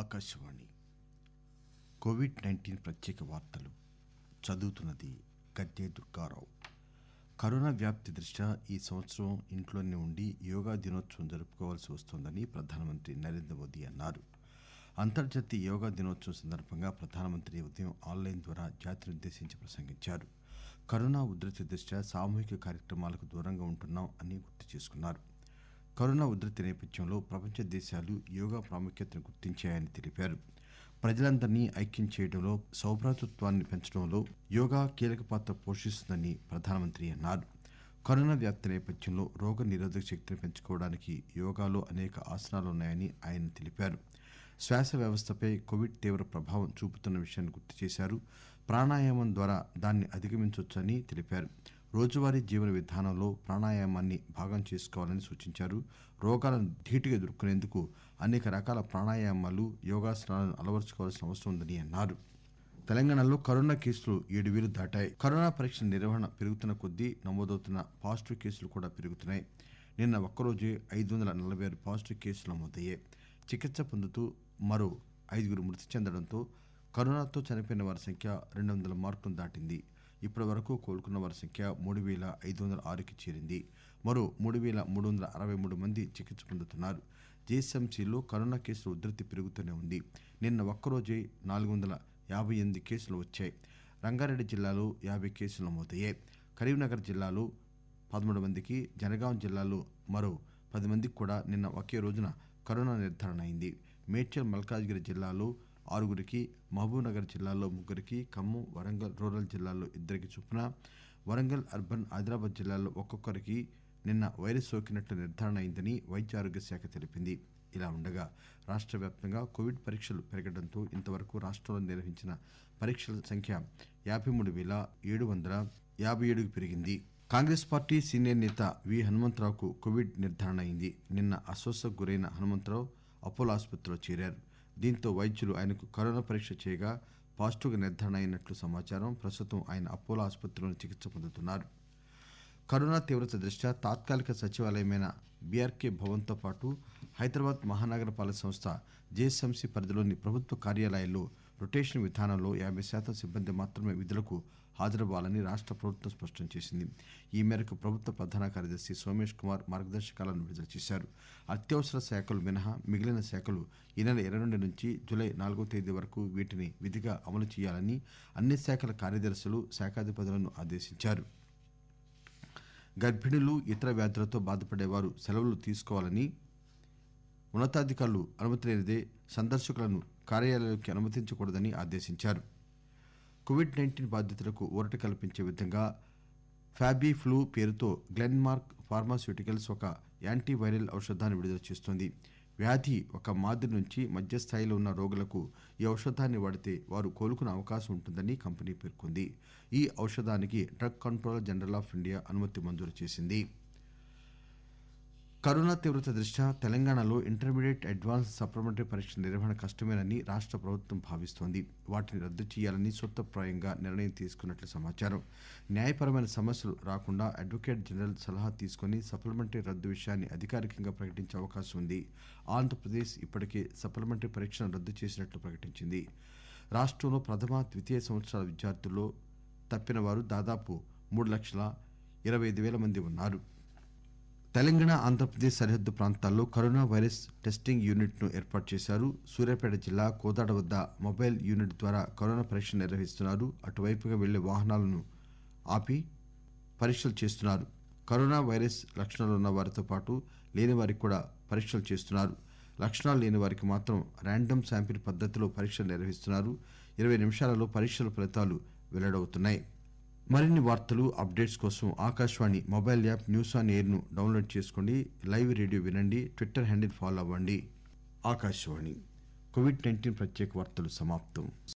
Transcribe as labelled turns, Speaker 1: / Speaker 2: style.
Speaker 1: Akashvani Covid nineteen ప్రత్యేక వార్తలు చదువుతున్నది గద్దె దుర్గారావు కరోనా వ్యాప్తి దృష్ట్యా ఈ సంవత్సరం ఇంట్లోనే ఉండి యోగా దినోత్సవం జరుపుకోవాల్సి వస్తోందని ప్రధానమంత్రి నరేంద్ర మోదీ అన్నారు అంతర్జాతీయ యోగా దినోత్సవం సందర్భంగా ప్రధానమంత్రి ఉదయం ఆన్లైన్ ద్వారా జాతిని ఉద్దేశించి ప్రసంగించారు కరోనా ఉధృతి దృష్ట్యా సామూహిక కార్యక్రమాలకు దూరంగా ఉంటున్నాం అని గుర్తు చేసుకున్నారు కరోనా ఉధృతి నేపథ్యంలో ప్రపంచ దేశాలు యోగా ప్రాముఖ్యతను గుర్తించాయని తెలిపారు ప్రజలందరినీ ఐక్యం చేయడంలో సౌభ్రాతృత్వాన్ని పెంచడంలో యోగా కీలక పాత్ర పోషిస్తుందని ప్రధానమంత్రి అన్నారు కరోనా వ్యాప్తి నేపథ్యంలో రోగ నిరోధక శక్తిని పెంచుకోవడానికి యోగాలో అనేక ఆసనాలున్నాయని ఆయన తెలిపారు శ్వాస వ్యవస్థపై కోవిడ్ తీవ్ర ప్రభావం చూపుతున్న విషయాన్ని గుర్తు చేశారు ప్రాణాయామం ద్వారా దాన్ని అధిగమించవచ్చని తెలిపారు రోజువారీ జీవన విధానంలో ప్రాణాయామాన్ని భాగం చేసుకోవాలని సూచించారు రోగాలను ధీటుగా ఎదుర్కొనేందుకు అనేక రకాల ప్రాణాయామాలు యోగాసనాలను అలవరుచుకోవాల్సిన అవసరం ఉందని అన్నారు తెలంగాణలో కరోనా కేసులు ఏడు వేలు దాటాయి కరోనా పరీక్షల నిర్వహణ పెరుగుతున్న కొద్దీ నమోదవుతున్న పాజిటివ్ కేసులు కూడా పెరుగుతున్నాయి నిన్న ఒక్కరోజే ఐదు వందల నలభై ఆరు పాజిటివ్ కేసులు నమోదయ్యాయి చికిత్స పొందుతూ మరో ఐదుగురు మృతి చెందడంతో కరోనాతో చనిపోయిన వారి సంఖ్య రెండు వందల మార్కులను దాటింది ఇప్పటి వరకు కోలుకున్న వారి సంఖ్య మూడు వేల ఐదు వందల ఆరుకి చేరింది మరో మూడు వేల మూడు వందల అరవై మూడు మంది చికిత్స పొందుతున్నారు జేఎస్ఎంసీలో కరోనా కేసుల ఉధృతి పెరుగుతూనే ఉంది నిన్న ఒక్కరోజే నాలుగు వందల యాభై ఎనిమిది కేసులు వచ్చాయి రంగారెడ్డి జిల్లాలో యాభై కేసులు నమోదయ్యాయి కరీంనగర్ జిల్లాలో పదమూడు మందికి జనగాం జిల్లాలో మరో పది మందికి కూడా నిన్న ఒకే రోజున కరోనా నిర్ధారణ అయింది మేడ్చల్ మల్కాజ్గిరి జిల్లాలో ఆరుగురికి మహబూబ్నగర్ జిల్లాలో ముగ్గురికి ఖమ్మం వరంగల్ రూరల్ జిల్లాల్లో ఇద్దరికి చొప్పున వరంగల్ అర్బన్ ఆదిలాబాద్ జిల్లాల్లో ఒక్కొక్కరికి నిన్న వైరస్ సోకినట్లు నిర్ధారణ అయిందని వైద్య ఆరోగ్య శాఖ తెలిపింది ఇలా ఉండగా రాష్ట్ర వ్యాప్తంగా కోవిడ్ పరీక్షలు పెరగడంతో ఇంతవరకు రాష్ట్రంలో నిర్వహించిన పరీక్షల సంఖ్య యాభై మూడు వేల ఏడు వందల యాభై ఏడుకు పెరిగింది కాంగ్రెస్ పార్టీ సీనియర్ నేత వి హనుమంతరావుకు కోవిడ్ నిర్ధారణ అయింది నిన్న అస్వస్థకు గురైన హనుమంతరావు అపోలో ఆసుపత్రిలో చేరారు దీంతో వైద్యులు ఆయనకు కరోనా పరీక్ష చేయగా గా నిర్ధారణ అయినట్లు సమాచారం ప్రస్తుతం ఆయన అపోలో ఆసుపత్రిలో చికిత్స పొందుతున్నారు కరోనా తీవ్రత దృష్ట్యా తాత్కాలిక సచివాలయమైన బీఆర్కే భవన్తో పాటు హైదరాబాద్ మహానగరపాలక సంస్థ జేఎస్ఎంసీ పరిధిలోని ప్రభుత్వ కార్యాలయాల్లో రొటేషన్ విధానంలో యాబై శాతం సిబ్బంది మాత్రమే విధులకు హాజరవ్వాలని రాష్ట ప్రభుత్వం స్పష్టం చేసింది ఈ మేరకు ప్రభుత్వ ప్రధాన కార్యదర్శి సోమేష్ కుమార్ మార్గదర్శకాలను విడుదల చేశారు అత్యవసర శాఖలు మినహా మిగిలిన శాఖలు ఈ నెల ఇరవై రెండు నుంచి జులై నాలుగో తేదీ వరకు వీటిని విధిగా అమలు చేయాలని అన్ని శాఖల కార్యదర్శులు శాఖాధిపతులను ఆదేశించారు గర్భిణులు ఇతర వ్యాధులతో బాధపడేవారు సెలవులు తీసుకోవాలని ఉన్నతాధికారులు అనుమతి లేనిదే సందర్శకులను కార్యాలయాలకు అనుమతించకూడదని ఆదేశించారు కోవిడ్ నైన్టీన్ బాధితులకు ఊరట కల్పించే విధంగా ఫ్యాబీ ఫ్లూ పేరుతో గ్లెన్ మార్క్ ఫార్మాస్యూటికల్స్ ఒక యాంటీవైరల్ ఔషధాన్ని విడుదల చేస్తోంది వ్యాధి ఒక మాదిరి నుంచి మధ్యస్థాయిలో ఉన్న రోగులకు ఈ ఔషధాన్ని వాడితే వారు కోలుకునే అవకాశం ఉంటుందని కంపెనీ పేర్కొంది ఈ ఔషధానికి drug controller general of India అనుమతి మంజూరు చేసింది కరోనా తీవ్రత దృష్ట్యా తెలంగాణలో ఇంటర్మీడియట్ అడ్వాన్స్ సప్లిమెంటరీ పరీక్షల నిర్వహణ కష్టమేనని రాష్ట ప్రభుత్వం భావిస్తోంది వాటిని రద్దు చేయాలని సూత్రప్రాయంగా నిర్ణయం తీసుకున్నట్లు సమాచారం న్యాయపరమైన సమస్యలు రాకుండా అడ్వకేట్ జనరల్ సలహా తీసుకుని సప్లిమెంటరీ రద్దు విషయాన్ని అధికారికంగా ప్రకటించే అవకాశం ఉంది ఆంధ్రప్రదేశ్ ఇప్పటికే సప్లిమెంటరీ పరీక్షను రద్దు చేసినట్లు ప్రకటించింది రాష్టంలో ప్రథమ ద్వితీయ సంవత్సరాల విద్యార్థుల్లో తప్పిన వారు దాదాపు మూడు లక్షల ఇరవై ఐదు వేల మంది ఉన్నారు తెలంగాణ ఆంధ్రప్రదేశ్ సరిహద్దు ప్రాంతాల్లో కరోనా వైరస్ టెస్టింగ్ యూనిట్ ను ఏర్పాటు చేశారు సూర్యాపేట జిల్లా కోదాడ వద్ద మొబైల్ యూనిట్ ద్వారా కరోనా పరీక్షలు నిర్వహిస్తున్నారు అటువైపుగా వెళ్లే వాహనాలను ఆపి పరీక్షలు చేస్తున్నారు కరోనా వైరస్ లక్షణాలున్న వారితో పాటు లేని వారికి కూడా పరీక్షలు చేస్తున్నారు లక్షణాలు లేని వారికి మాత్రం ర్యాండమ్ శాంపిల్ పద్దతిలో పరీక్షలు నిర్వహిస్తున్నారు ఇరవై నిమిషాలలో పరీక్షల ఫలితాలు వెల్లడవుతున్నాయి మరిన్ని వార్తలు అప్డేట్స్ కోసం Akashvani mobile app news on air ను డౌన్లోడ్ చేసుకోండి లైవ్ రేడియో వినండి ట్విట్టర్ హ్యాండిల్ ఫాలో అవ్వండి ఆకాశవాణి కోవిడ్ నైన్టీన్ ప్రత్యేక వార్తలు సమాప్తం